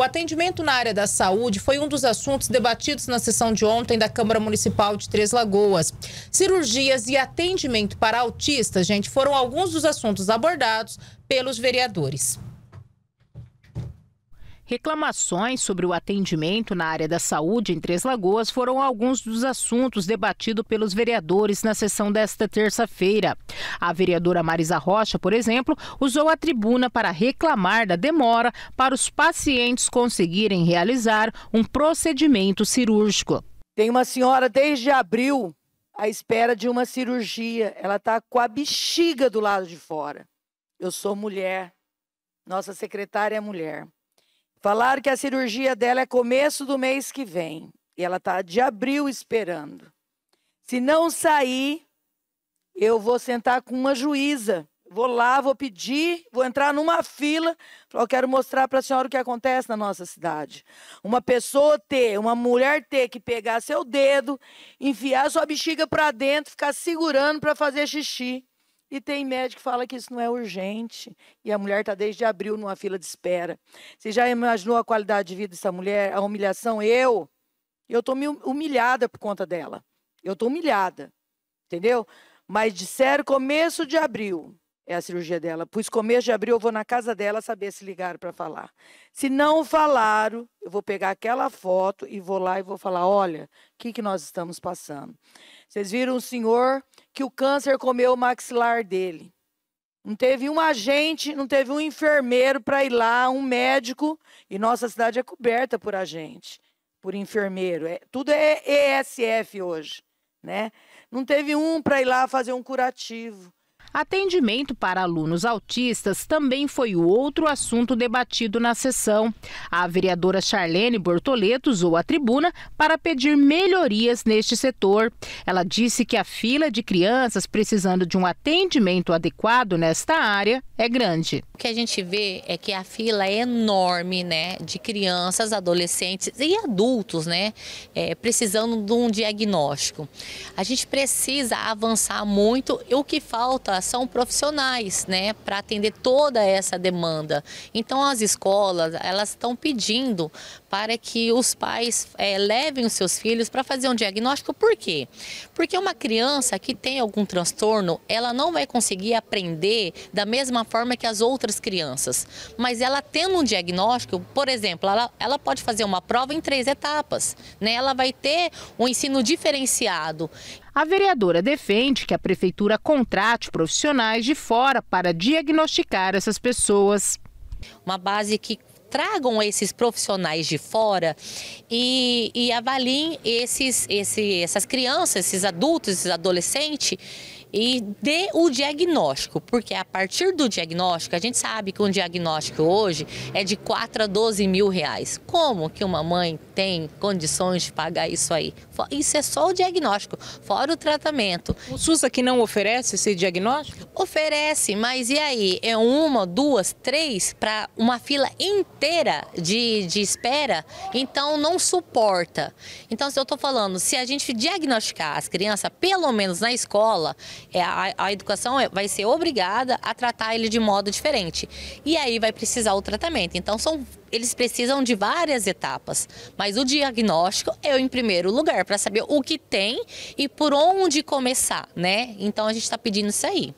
O atendimento na área da saúde foi um dos assuntos debatidos na sessão de ontem da Câmara Municipal de Três Lagoas. Cirurgias e atendimento para autistas, gente, foram alguns dos assuntos abordados pelos vereadores. Reclamações sobre o atendimento na área da saúde em Três Lagoas foram alguns dos assuntos debatidos pelos vereadores na sessão desta terça-feira. A vereadora Marisa Rocha, por exemplo, usou a tribuna para reclamar da demora para os pacientes conseguirem realizar um procedimento cirúrgico. Tem uma senhora desde abril à espera de uma cirurgia. Ela está com a bexiga do lado de fora. Eu sou mulher. Nossa secretária é mulher. Falaram que a cirurgia dela é começo do mês que vem. E ela está de abril esperando. Se não sair, eu vou sentar com uma juíza. Vou lá, vou pedir, vou entrar numa fila. Eu quero mostrar para a senhora o que acontece na nossa cidade. Uma pessoa ter, uma mulher ter que pegar seu dedo, enfiar sua bexiga para dentro, ficar segurando para fazer xixi. E tem médico que fala que isso não é urgente. E a mulher está desde abril numa fila de espera. Você já imaginou a qualidade de vida dessa mulher? A humilhação? Eu? Eu estou hum, humilhada por conta dela. Eu estou humilhada. Entendeu? Mas disseram começo de abril é a cirurgia dela. Pois começo de abril eu vou na casa dela saber se ligaram para falar. Se não falaram, eu vou pegar aquela foto e vou lá e vou falar: olha, o que, que nós estamos passando. Vocês viram um senhor que o câncer comeu o maxilar dele. Não teve um agente, não teve um enfermeiro para ir lá, um médico. E nossa cidade é coberta por agente, por enfermeiro. É, tudo é ESF hoje, né? Não teve um para ir lá fazer um curativo. Atendimento para alunos autistas também foi o outro assunto debatido na sessão. A vereadora Charlene Bortoleto usou a tribuna para pedir melhorias neste setor. Ela disse que a fila de crianças precisando de um atendimento adequado nesta área é grande. O que a gente vê é que a fila é enorme, né, de crianças, adolescentes e adultos, né, é, precisando de um diagnóstico. A gente precisa avançar muito. E o que falta são profissionais, né, para atender toda essa demanda. Então as escolas, elas estão pedindo para que os pais é, levem os seus filhos para fazer um diagnóstico. Por quê? Porque uma criança que tem algum transtorno, ela não vai conseguir aprender da mesma forma que as outras crianças. Mas ela tendo um diagnóstico, por exemplo, ela, ela pode fazer uma prova em três etapas. Né? Ela vai ter um ensino diferenciado. A vereadora defende que a prefeitura contrate profissionais de fora para diagnosticar essas pessoas. Uma base que tragam esses profissionais de fora e, e avaliem esses, esse, essas crianças, esses adultos, esses adolescentes e dê o diagnóstico, porque a partir do diagnóstico, a gente sabe que um diagnóstico hoje é de 4 a 12 mil reais. Como que uma mãe tem condições de pagar isso aí? Isso é só o diagnóstico, fora o tratamento. O SUS aqui não oferece esse diagnóstico? Oferece, mas e aí? É uma, duas, três para uma fila inteira de, de espera? Então não suporta. Então, se eu estou falando, se a gente diagnosticar as crianças, pelo menos na escola, é, a, a educação é, vai ser obrigada a tratar ele de modo diferente. E aí vai precisar o tratamento. Então, são eles precisam de várias etapas, mas o diagnóstico é o em primeiro lugar para saber o que tem e por onde começar, né? Então a gente está pedindo isso aí.